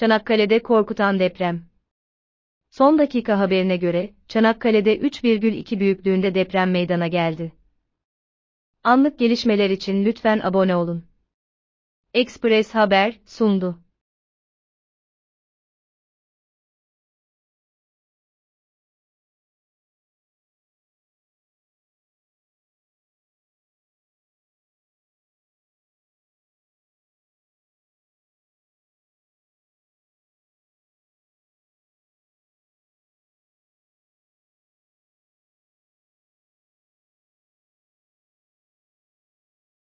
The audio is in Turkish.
Çanakkale'de korkutan deprem. Son dakika haberine göre, Çanakkale'de 3,2 büyüklüğünde deprem meydana geldi. Anlık gelişmeler için lütfen abone olun. Express Haber sundu.